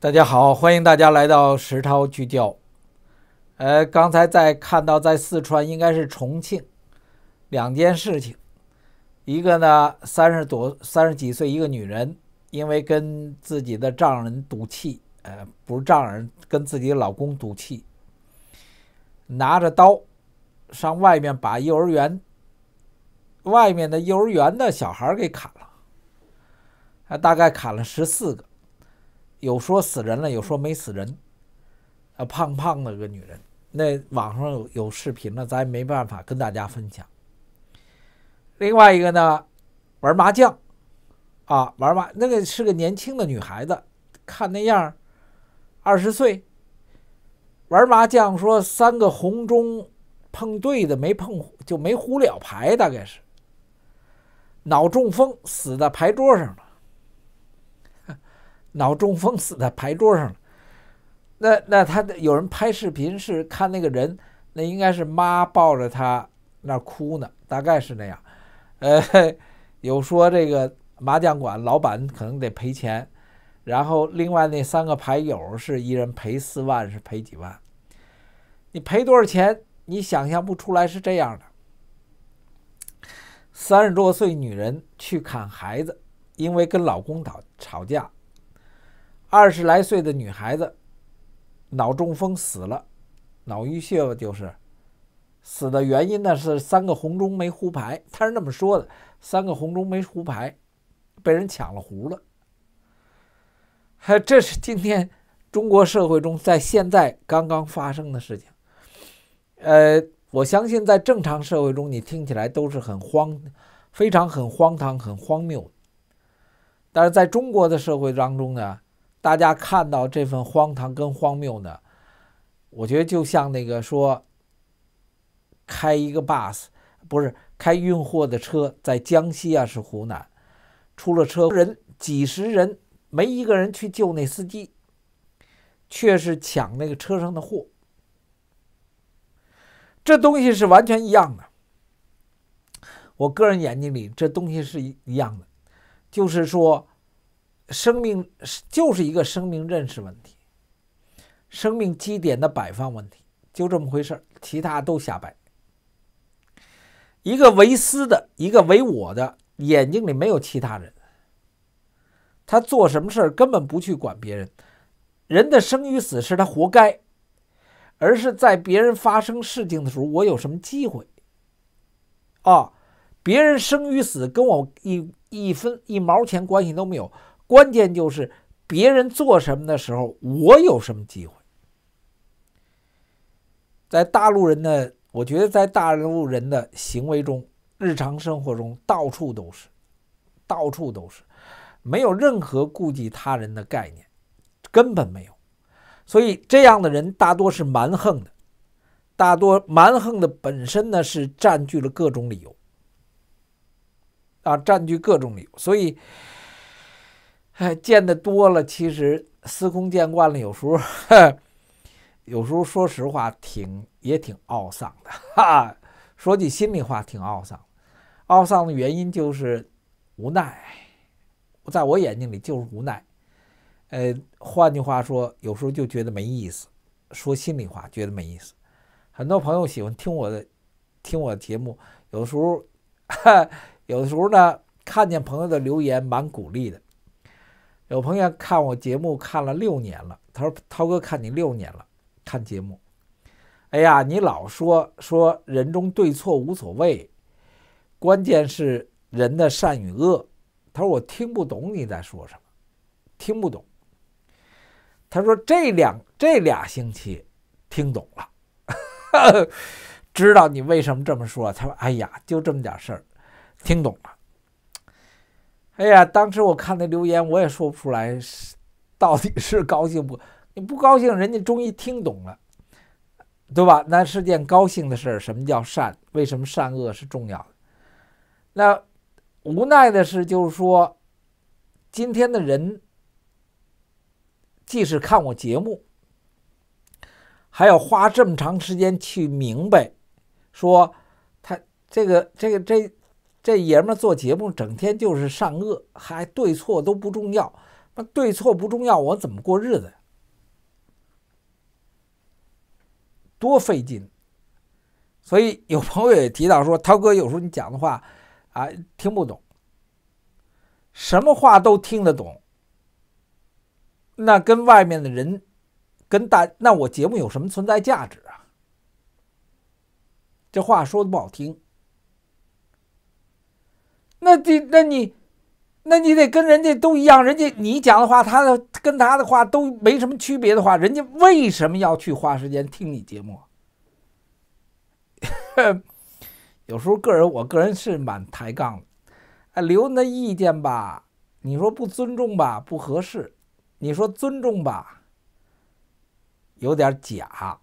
大家好，欢迎大家来到石涛聚焦。呃，刚才在看到在四川，应该是重庆，两件事情。一个呢，三十多三十几岁一个女人，因为跟自己的丈人赌气，呃，不是丈人，跟自己老公赌气，拿着刀上外面把幼儿园外面的幼儿园的小孩给砍了，还大概砍了十四个。有说死人了，有说没死人，啊，胖胖的个女人，那网上有有视频了，咱也没办法跟大家分享。另外一个呢，玩麻将，啊，玩麻那个是个年轻的女孩子，看那样，二十岁，玩麻将说三个红中碰对的没碰就没胡了牌，大概是脑中风死在牌桌上了。脑中风死在牌桌上了，那那他有人拍视频是看那个人，那应该是妈抱着他那哭呢，大概是那样。呃，有说这个麻将馆老板可能得赔钱，然后另外那三个牌友是一人赔四万，是赔几万？你赔多少钱？你想象不出来是这样的。三十多岁女人去砍孩子，因为跟老公吵吵架。二十来岁的女孩子，脑中风死了，脑淤血就是死的原因呢是三个红中没胡牌，他是那么说的，三个红中没胡牌，被人抢了胡了，还这是今天中国社会中在现在刚刚发生的事情，呃，我相信在正常社会中你听起来都是很荒，非常很荒唐很荒谬，但是在中国的社会当中呢。大家看到这份荒唐跟荒谬呢？我觉得就像那个说开一个 bus，不是开运货的车，在江西啊，是湖南，出了车人几十人，没一个人去救那司机，却是抢那个车上的货。这东西是完全一样的。我个人眼睛里，这东西是一一样的，就是说。生命就是一个生命认识问题，生命基点的摆放问题就这么回事其他都瞎掰。一个为私的，一个为我的，眼睛里没有其他人。他做什么事儿根本不去管别人，人的生与死是他活该，而是在别人发生事情的时候，我有什么机会？啊，别人生与死跟我一一分一毛钱关系都没有。关键就是别人做什么的时候，我有什么机会？在大陆人的，我觉得在大陆人的行为中，日常生活中到处都是，到处都是，没有任何顾及他人的概念，根本没有。所以这样的人大多是蛮横的，大多蛮横的本身呢是占据了各种理由，啊，占据各种理由，所以。见的多了，其实司空见惯了。有时候，有时候说实话，挺也挺懊丧的。哈，说句心里话，挺懊丧。懊丧的原因就是无奈，在我眼睛里就是无奈。呃，换句话说，有时候就觉得没意思。说心里话，觉得没意思。很多朋友喜欢听我的，听我的节目，有时候，有的时候呢，看见朋友的留言，蛮鼓励的。有朋友看我节目看了六年了，他说：“涛哥，看你六年了，看节目。”哎呀，你老说说人中对错无所谓，关键是人的善与恶。他说：“我听不懂你在说什么，听不懂。”他说：“这两这俩星期听懂了，知道你为什么这么说。”他说：“哎呀，就这么点事儿，听懂了。”哎呀，当时我看那留言，我也说不出来是到底是高兴不？你不高兴，人家终于听懂了，对吧？那是件高兴的事儿。什么叫善？为什么善恶是重要的？那无奈的是，就是说，今天的人，即使看我节目，还要花这么长时间去明白，说他这个这个这。这爷们做节目，整天就是善恶，还对错都不重要。那对错不重要，我怎么过日子呀？多费劲！所以有朋友也提到说，涛哥有时候你讲的话啊听不懂，什么话都听得懂，那跟外面的人，跟大那我节目有什么存在价值啊？这话说的不好听。那，你，那你，那你得跟人家都一样，人家你讲的话，他的跟他的话都没什么区别的话，人家为什么要去花时间听你节目？有时候个人，我个人是蛮抬杠的，留那意见吧，你说不尊重吧，不合适；你说尊重吧，有点假，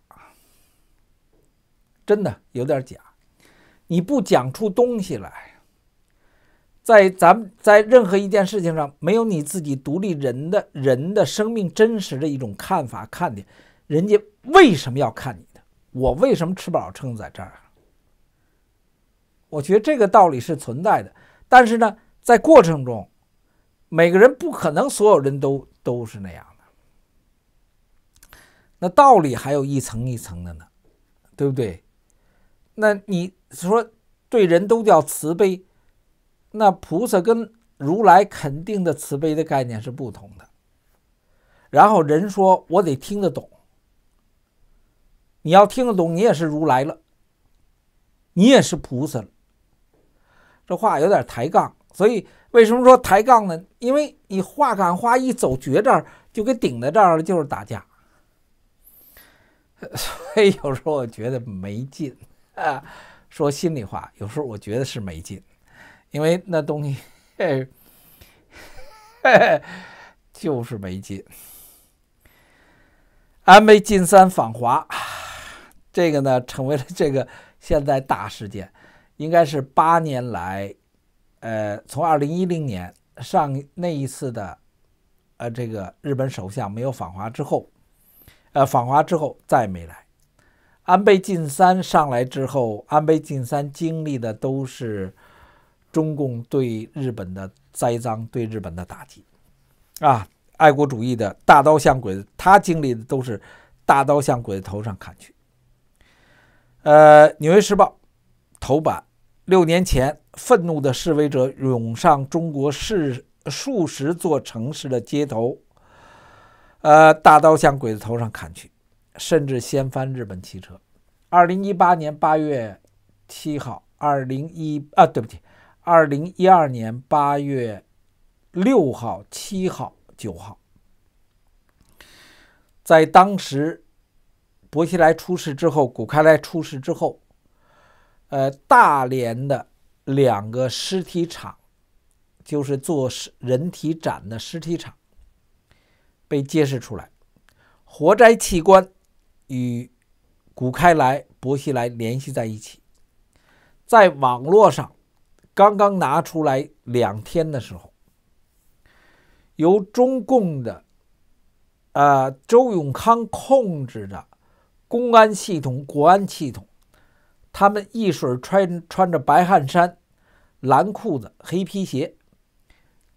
真的有点假，你不讲出东西来。在咱们在任何一件事情上，没有你自己独立人的人的生命真实的一种看法、看点，人家为什么要看你的？我为什么吃饱撑在这儿？我觉得这个道理是存在的，但是呢，在过程中，每个人不可能所有人都都是那样的。那道理还有一层一层的呢，对不对？那你说对人都叫慈悲？那菩萨跟如来肯定的慈悲的概念是不同的。然后人说：“我得听得懂。”你要听得懂，你也是如来了。你也是菩萨了。这话有点抬杠，所以为什么说抬杠呢？因为你话赶话一走绝这儿就给顶在这儿了，就是打架。所以有时候我觉得没劲啊，说心里话，有时候我觉得是没劲。因为那东西 嘿嘿 就是没劲。安倍晋三访华，这个呢成为了这个现在大事件，应该是八年来，呃，从二零一零年上那一次的，呃，这个日本首相没有访华之后，呃，访华之后再没来。安倍晋三上来之后，安倍晋三经历的都是。中共对日本的栽赃，对日本的打击，啊，爱国主义的大刀向鬼子，他经历的都是大刀向鬼子头上砍去。呃，《纽约时报》头版：六年前，愤怒的示威者涌上中国市数十座城市的街头，呃，大刀向鬼子头上砍去，甚至掀翻日本汽车。二零一八年八月七号，二零一啊，对不起。二零一二年八月六号、七号、九号，在当时薄熙来出事之后，古开来出事之后，呃，大连的两个尸体厂，就是做尸人体展的尸体厂，被揭示出来，活摘器官与古开来、薄熙来联系在一起，在网络上。刚刚拿出来两天的时候，由中共的，呃，周永康控制的公安系统、国安系统，他们一水穿穿着白汗衫、蓝裤子、黑皮鞋，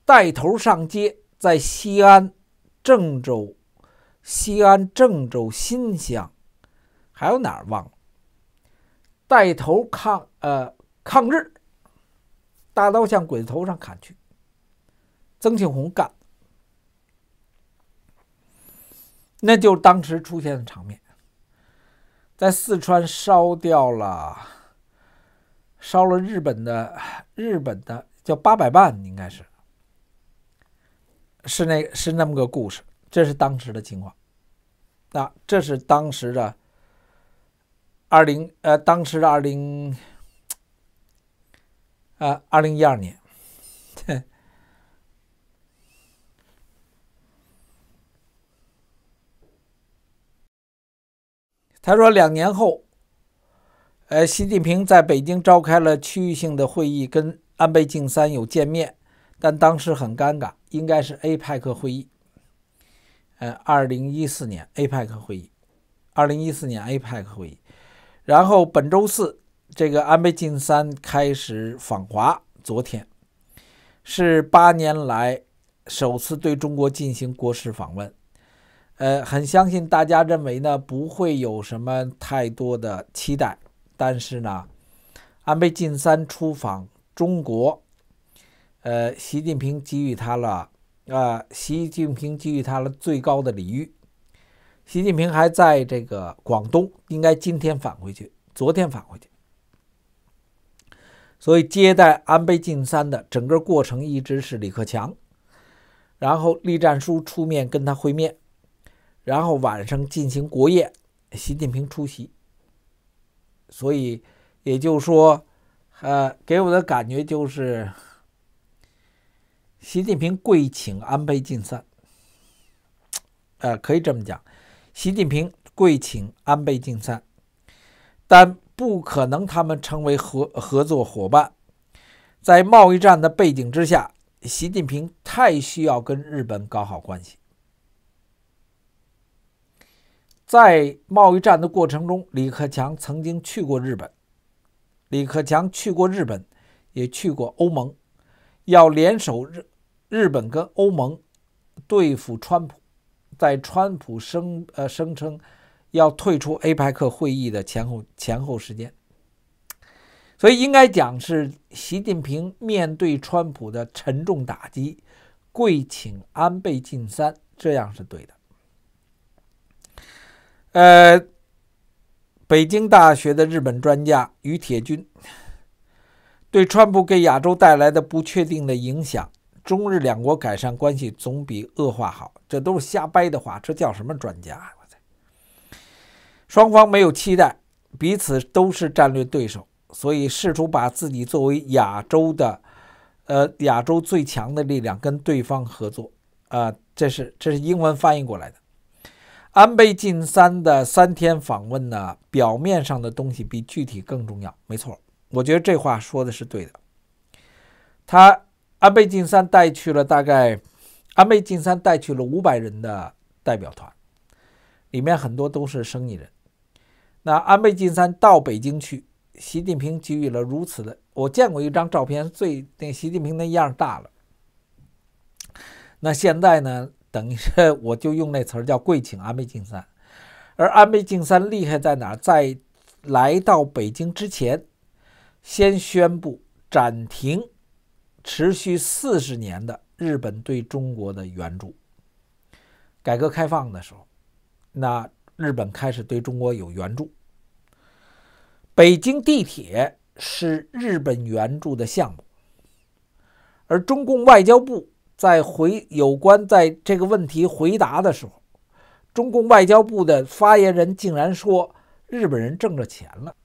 带头上街，在西安、郑州、西安、郑州、新乡，还有哪儿忘了，带头抗呃抗日。大刀向鬼子头上砍去，曾庆红干，那就是当时出现的场面。在四川烧掉了，烧了日本的，日本的叫八百伴，应该是，是那是那么个故事，这是当时的情况。那这是当时的二零，呃，当时的二零。呃，二零一二年，他说两年后，呃，习近平在北京召开了区域性的会议，跟安倍晋三有见面，但当时很尴尬，应该是 APEC 会议。呃，二零一四年 APEC 会议，二零一四年 APEC 会议，然后本周四。这个安倍晋三开始访华，昨天是八年来首次对中国进行国事访问。呃，很相信大家认为呢，不会有什么太多的期待。但是呢，安倍晋三出访中国，呃，习近平给予他了啊，习近平给予他了最高的礼遇。习近平还在这个广东，应该今天返回去，昨天返回去。所以接待安倍晋三的整个过程一直是李克强，然后栗战书出面跟他会面，然后晚上进行国宴，习近平出席。所以也就是说，呃，给我的感觉就是，习近平跪请安倍晋三，呃，可以这么讲，习近平跪请安倍晋三，但。不可能，他们成为合合作伙伴。在贸易战的背景之下，习近平太需要跟日本搞好关系。在贸易战的过程中，李克强曾经去过日本。李克强去过日本，也去过欧盟，要联手日日本跟欧盟对付川普。在川普声呃声称。要退出 APEC 会议的前后前后时间，所以应该讲是习近平面对川普的沉重打击，跪请安倍晋三，这样是对的。呃，北京大学的日本专家于铁军对川普给亚洲带来的不确定的影响，中日两国改善关系总比恶化好，这都是瞎掰的话，这叫什么专家？双方没有期待，彼此都是战略对手，所以试图把自己作为亚洲的，呃，亚洲最强的力量跟对方合作。啊，这是这是英文翻译过来的。安倍晋三的三天访问呢，表面上的东西比具体更重要。没错，我觉得这话说的是对的。他安倍晋三带去了大概，安倍晋三带去了五百人的代表团，里面很多都是生意人。那安倍晋三到北京去，习近平给予了如此的，我见过一张照片，最那习近平那样大了。那现在呢，等于是我就用那词儿叫跪请安倍晋三。而安倍晋三厉害在哪儿？在来到北京之前，先宣布暂停持续四十年的日本对中国的援助。改革开放的时候，那。日本开始对中国有援助，北京地铁是日本援助的项目，而中共外交部在回有关在这个问题回答的时候，中共外交部的发言人竟然说日本人挣着钱了，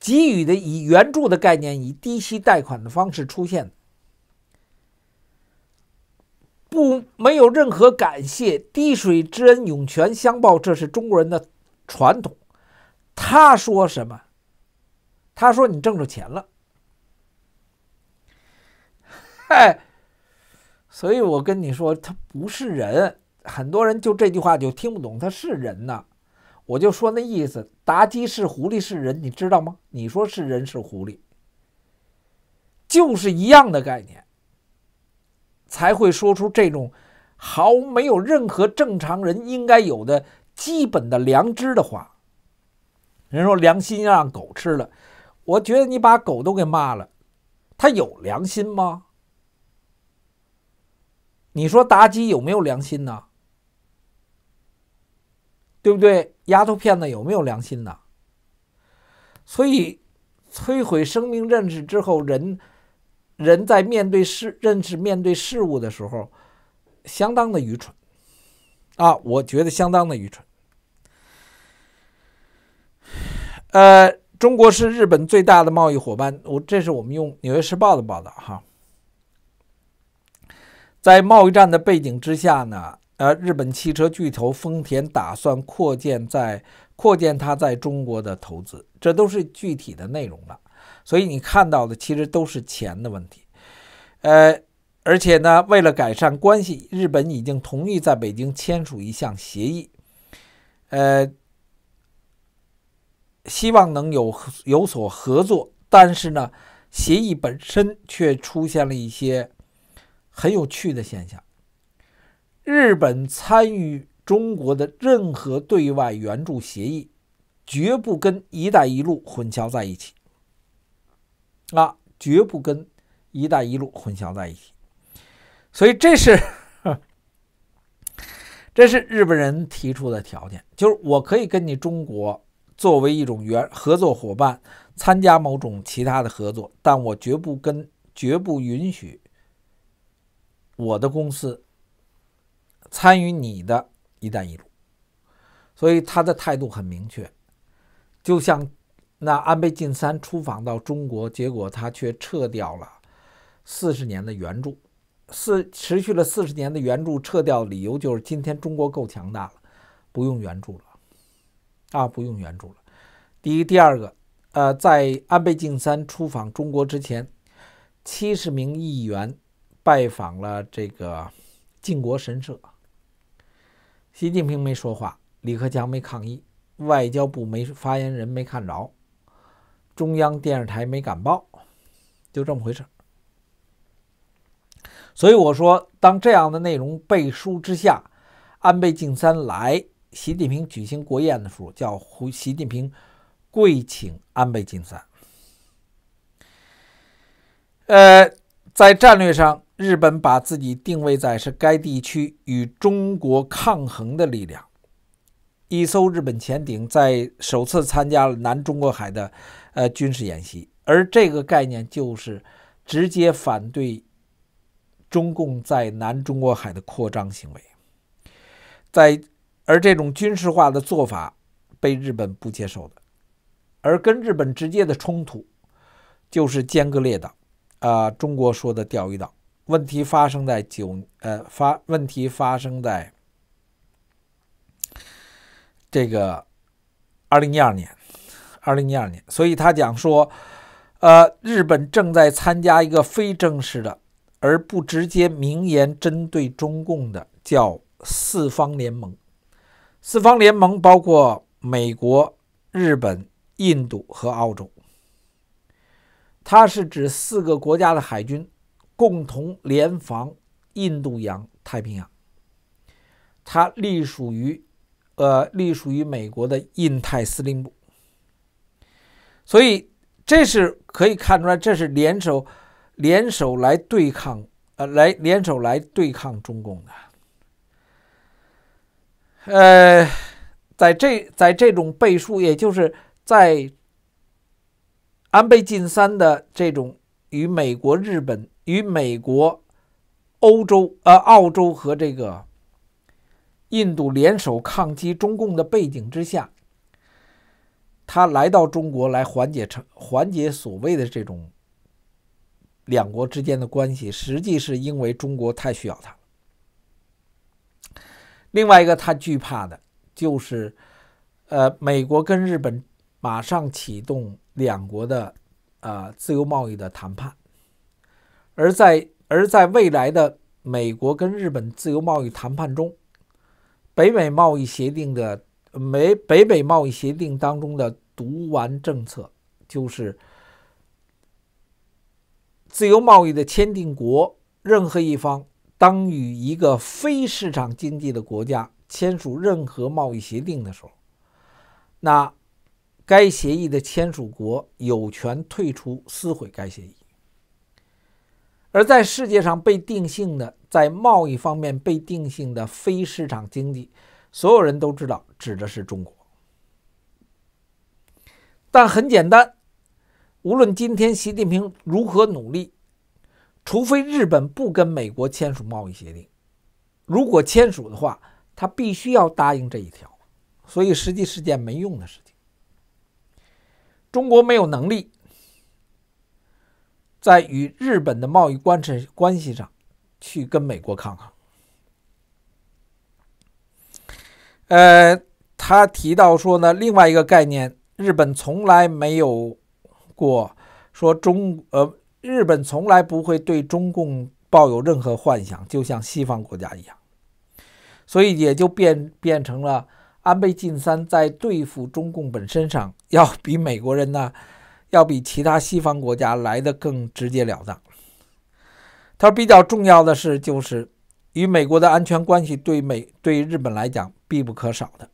给予的以援助的概念，以低息贷款的方式出现。不没有任何感谢，滴水之恩涌泉相报，这是中国人的传统。他说什么？他说你挣着钱了，嗨！所以我跟你说，他不是人。很多人就这句话就听不懂，他是人呐。我就说那意思，妲己是狐狸是人，你知道吗？你说是人是狐狸，就是一样的概念。才会说出这种毫没有任何正常人应该有的基本的良知的话。人说良心让狗吃了，我觉得你把狗都给骂了，他有良心吗？你说妲己有没有良心呢？对不对？丫头片子有没有良心呢？所以摧毁生命认识之后，人。人在面对事、认识面对事物的时候，相当的愚蠢，啊，我觉得相当的愚蠢。呃，中国是日本最大的贸易伙伴，我这是我们用《纽约时报》的报道哈。在贸易战的背景之下呢，呃，日本汽车巨头丰田打算扩建在扩建它在中国的投资，这都是具体的内容了。所以你看到的其实都是钱的问题，呃，而且呢，为了改善关系，日本已经同意在北京签署一项协议，呃，希望能有有所合作。但是呢，协议本身却出现了一些很有趣的现象。日本参与中国的任何对外援助协议，绝不跟“一带一路”混淆在一起。啊，绝不跟“一带一路”混淆在一起，所以这是这是日本人提出的条件，就是我可以跟你中国作为一种原合作伙伴参加某种其他的合作，但我绝不跟，绝不允许我的公司参与你的一带一路，所以他的态度很明确，就像。那安倍晋三出访到中国，结果他却撤掉了四十年的援助，四持续了四十年的援助撤掉，理由就是今天中国够强大了，不用援助了，啊，不用援助了。第一、第二个，呃，在安倍晋三出访中国之前，七十名议员拜访了这个靖国神社。习近平没说话，李克强没抗议，外交部没发言人没看着。中央电视台没敢报，就这么回事。所以我说，当这样的内容背书之下，安倍晋三来习近平举行国宴的时候，叫胡习近平跪请安倍晋三。呃，在战略上，日本把自己定位在是该地区与中国抗衡的力量。一艘日本潜艇在首次参加了南中国海的。呃，军事演习，而这个概念就是直接反对中共在南中国海的扩张行为。在而这种军事化的做法被日本不接受的，而跟日本直接的冲突就是尖阁列岛，啊，中国说的钓鱼岛问题发生在九，呃，发问题发生在这个二零一二年。二零一二年，所以他讲说，呃，日本正在参加一个非正式的、而不直接明言针对中共的，叫四方联盟。四方联盟包括美国、日本、印度和澳洲。它是指四个国家的海军共同联防印度洋、太平洋。它隶属于，呃，隶属于美国的印太司令部。所以，这是可以看出来，这是联手，联手来对抗，呃，来联手来对抗中共的。呃，在这，在这种背书，也就是在安倍晋三的这种与美国、日本与美国、欧洲、呃，澳洲和这个印度联手抗击中共的背景之下。他来到中国来缓解成缓解所谓的这种两国之间的关系，实际是因为中国太需要他了。另外一个他惧怕的，就是呃，美国跟日本马上启动两国的啊自由贸易的谈判，而在而在未来的美国跟日本自由贸易谈判中，北美贸易协定的。美北美贸易协定当中的毒丸政策，就是自由贸易的签订国，任何一方当与一个非市场经济的国家签署任何贸易协定的时候，那该协议的签署国有权退出、撕毁该协议。而在世界上被定性的、在贸易方面被定性的非市场经济。所有人都知道指的是中国，但很简单，无论今天习近平如何努力，除非日本不跟美国签署贸易协定，如果签署的话，他必须要答应这一条，所以实际是件没用的事情。中国没有能力在与日本的贸易关系关系上，去跟美国抗衡。呃，他提到说呢，另外一个概念，日本从来没有过说中，呃，日本从来不会对中共抱有任何幻想，就像西方国家一样，所以也就变变成了安倍晋三在对付中共本身上，要比美国人呢，要比其他西方国家来的更直截了当。他说比较重要的是就是。与美国的安全关系对美对日本来讲必不可少的，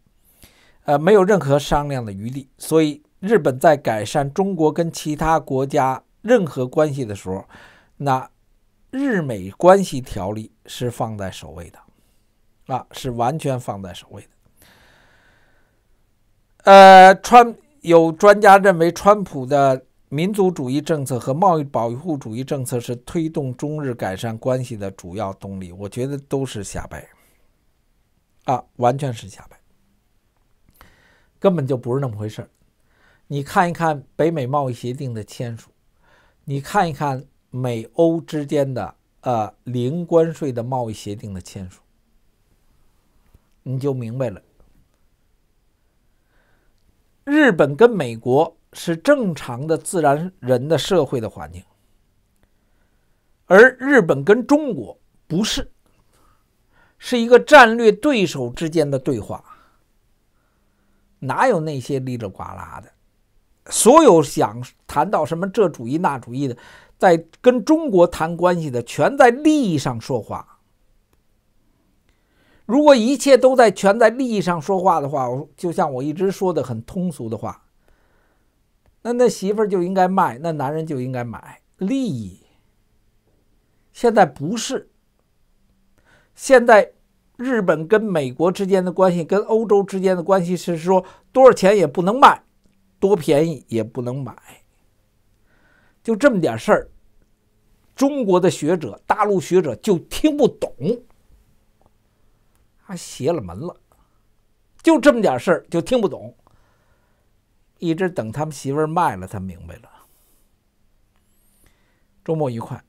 呃，没有任何商量的余地。所以，日本在改善中国跟其他国家任何关系的时候，那日美关系条例是放在首位的，啊，是完全放在首位的。呃，川有专家认为，川普的。民族主义政策和贸易保护主义政策是推动中日改善关系的主要动力，我觉得都是瞎掰，啊，完全是瞎掰，根本就不是那么回事你看一看北美贸易协定的签署，你看一看美欧之间的呃零关税的贸易协定的签署，你就明白了。日本跟美国。是正常的自然人的社会的环境，而日本跟中国不是，是一个战略对手之间的对话，哪有那些叽里呱啦的？所有想谈到什么这主义那主义的，在跟中国谈关系的，全在利益上说话。如果一切都在全在利益上说话的话，我就像我一直说的很通俗的话。那那媳妇儿就应该卖，那男人就应该买。利益，现在不是。现在日本跟美国之间的关系，跟欧洲之间的关系是说多少钱也不能卖，多便宜也不能买。就这么点事儿，中国的学者、大陆学者就听不懂，还邪了门了！就这么点事儿就听不懂。一直等他们媳妇儿卖了，他明白了。周末愉快。